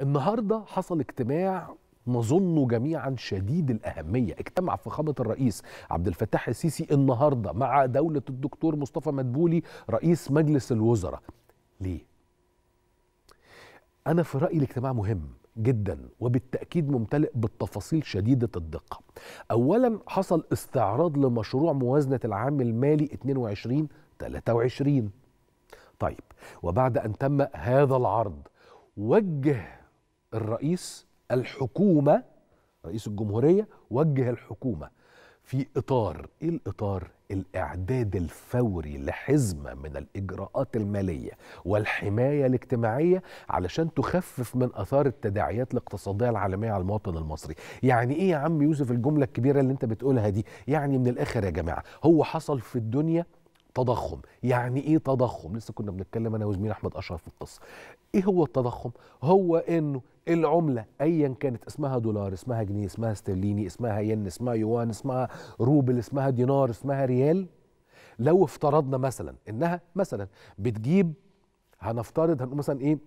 النهارده حصل اجتماع نظنه جميعا شديد الأهمية اجتمع فخامة الرئيس عبد الفتاح السيسي النهاردة مع دولة الدكتور مصطفى مدبولي رئيس مجلس الوزراء ليه؟ أنا في رأيي الاجتماع مهم جدا وبالتأكيد ممتلئ بالتفاصيل شديدة الدقة أولا حصل استعراض لمشروع موازنة العام المالي 22-23 طيب وبعد أن تم هذا العرض وجه الرئيس الحكومه رئيس الجمهوريه وجه الحكومه في اطار ايه الاطار الاعداد الفوري لحزمه من الاجراءات الماليه والحمايه الاجتماعيه علشان تخفف من اثار التداعيات الاقتصاديه العالميه على المواطن المصري يعني ايه يا عم يوسف الجمله الكبيره اللي انت بتقولها دي يعني من الاخر يا جماعه هو حصل في الدنيا تضخم يعني ايه تضخم لسه كنا بنتكلم انا وزميل احمد اشرف في القصه ايه هو التضخم هو انه العمله ايا كانت اسمها دولار اسمها جنيه اسمها استرليني اسمها ين اسمها يوان اسمها روبل اسمها دينار اسمها ريال لو افترضنا مثلا انها مثلا بتجيب هنفترض هنقول مثلا ايه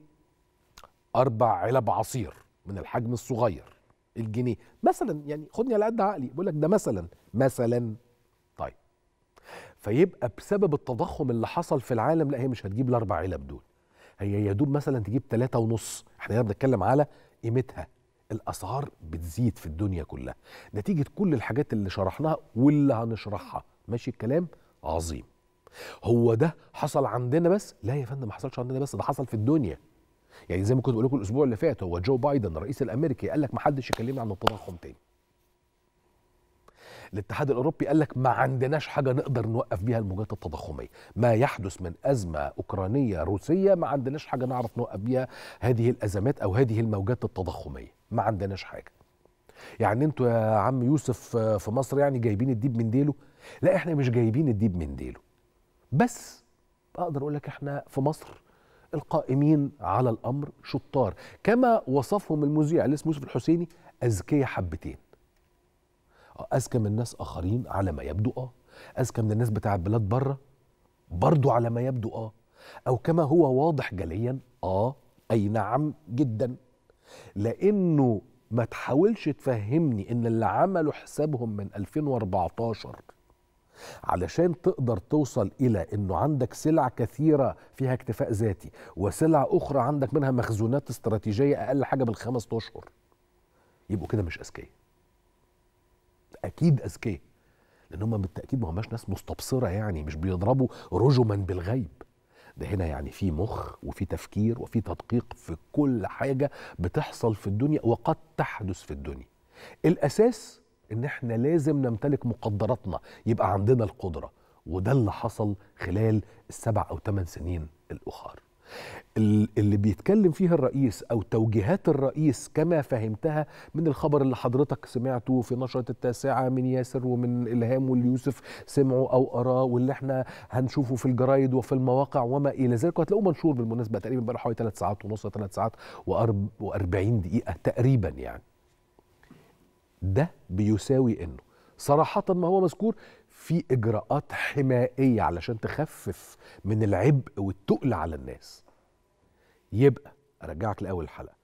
اربع علب عصير من الحجم الصغير الجنيه مثلا يعني خدني على قد عقلي بقول لك ده مثلا مثلا فيبقى بسبب التضخم اللي حصل في العالم لا هي مش هتجيب الاربع علب دول هي يا دوب مثلا تجيب ثلاثة ونص احنا هنا بنتكلم على قيمتها الاسعار بتزيد في الدنيا كلها نتيجه كل الحاجات اللي شرحناها واللي هنشرحها ماشي الكلام عظيم هو ده حصل عندنا بس لا يا فندم ما حصلش عندنا بس ده حصل في الدنيا يعني زي ما كنت بقول لكم الاسبوع اللي فات هو جو بايدن الرئيس الامريكي قال لك ما حدش يكلمني عن التضخم تاني الاتحاد الاوروبي قال لك ما عندناش حاجه نقدر نوقف بيها الموجات التضخميه ما يحدث من ازمه اوكرانيه روسيه ما عندناش حاجه نعرف نوقف بيها هذه الازمات او هذه الموجات التضخميه ما عندناش حاجه يعني انتوا يا عم يوسف آه، في مصر يعني جايبين الديب من ديله لا احنا مش جايبين الديب من ديله بس اقدر اقول لك احنا في مصر القائمين على الامر شطار كما وصفهم المذيع اللي اسمه يوسف الحسيني اذكياء حبتين اذكى من ناس اخرين على ما يبدو اه اذكى من الناس بتاعه بلاد بره برضو على ما يبدو اه او كما هو واضح جليا اه اي نعم جدا لانه ما تحاولش تفهمني ان اللي عملوا حسابهم من 2014 علشان تقدر توصل الى انه عندك سلع كثيره فيها اكتفاء ذاتي وسلع اخرى عندك منها مخزونات استراتيجيه اقل حاجه بالخمس اشهر يبقوا كده مش اذكياء بالتاكيد اذكياء لان هم بالتاكيد ما هماش ناس مستبصره يعني مش بيضربوا رجما بالغيب ده هنا يعني في مخ وفي تفكير وفي تدقيق في كل حاجه بتحصل في الدنيا وقد تحدث في الدنيا الاساس ان احنا لازم نمتلك مقدراتنا يبقى عندنا القدره وده اللي حصل خلال السبع او ثمان سنين الاخر اللي بيتكلم فيها الرئيس او توجيهات الرئيس كما فهمتها من الخبر اللي حضرتك سمعته في نشره التاسعه من ياسر ومن الهام واليوسف سمعوا او قراه واللي احنا هنشوفه في الجرايد وفي المواقع وما الى ذلك وهتلاقوه منشور بالمناسبه تقريبا بقى حوالي ثلاث ساعات ونص ثلاث ساعات و40 دقيقه تقريبا يعني ده بيساوي انه صراحه ما هو مذكور في اجراءات حمائيه علشان تخفف من العبء والتقل على الناس يبقى ارجعك لاول الحلقه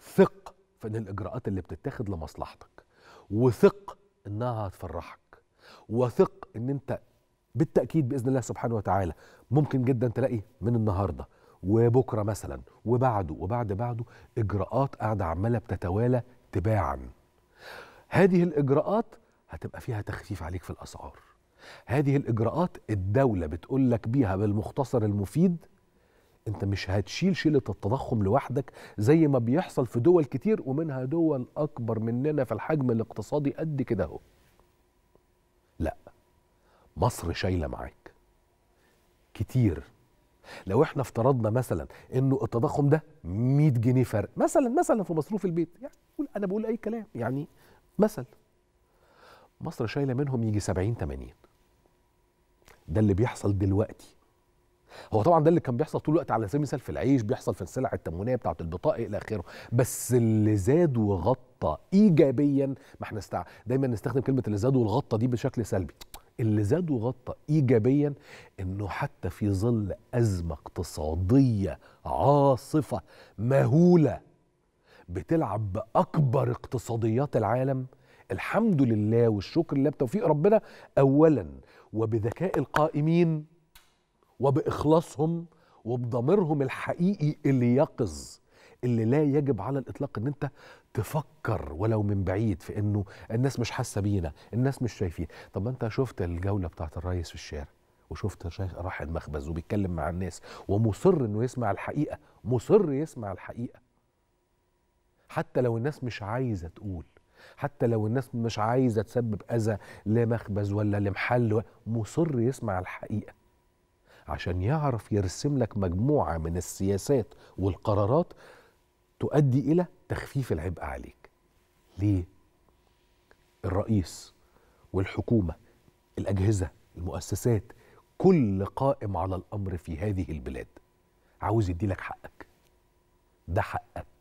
ثق في ان الاجراءات اللي بتتاخد لمصلحتك وثق انها هتفرحك وثق ان انت بالتاكيد باذن الله سبحانه وتعالى ممكن جدا تلاقي من النهارده وبكره مثلا وبعده وبعد بعده اجراءات قاعده عماله بتتوالى تباعا هذه الاجراءات هتبقى فيها تخفيف عليك في الاسعار هذه الاجراءات الدوله بتقول لك بيها بالمختصر المفيد انت مش هتشيل شيله التضخم لوحدك زي ما بيحصل في دول كتير ومنها دول اكبر مننا في الحجم الاقتصادي قد كده اهو لا مصر شايله معاك كتير لو احنا افترضنا مثلا انه التضخم ده 100 جنيه فرق مثلا مثلا في مصروف البيت يعني انا بقول اي كلام يعني مثلا مصر شايله منهم يجي 70 80 ده اللي بيحصل دلوقتي هو طبعا ده اللي كان بيحصل طول الوقت على سبيل المثال في العيش بيحصل في السلع التموينيه بتاعه البطاقه الى اخره بس اللي زاد وغطى ايجابيا ما احنا استع... دايما نستخدم كلمه اللي زاد والغطى دي بشكل سلبي اللي زاد وغطى ايجابيا انه حتى في ظل ازمه اقتصاديه عاصفه مهوله بتلعب باكبر اقتصاديات العالم الحمد لله والشكر لله بتوفيق ربنا اولا وبذكاء القائمين وبإخلاصهم وبضميرهم الحقيقي اللي يقظ اللي لا يجب على الإطلاق إن أنت تفكر ولو من بعيد في إنه الناس مش حاسة بينا الناس مش شايفين طب ما أنت شفت الجولة بتاعت الريس في الشارع وشفت شيخ راح المخبز وبيتكلم مع الناس ومصر انه يسمع الحقيقه مصر يسمع الحقيقه حتى لو الناس مش عايزه تقول حتى لو الناس مش عايزه تسبب اذى لمخبز ولا لمحل مصر يسمع الحقيقه عشان يعرف يرسم لك مجموعه من السياسات والقرارات تؤدي الى تخفيف العبء عليك ليه الرئيس والحكومه الاجهزه المؤسسات كل قائم على الامر في هذه البلاد عاوز يديلك حقك ده حقك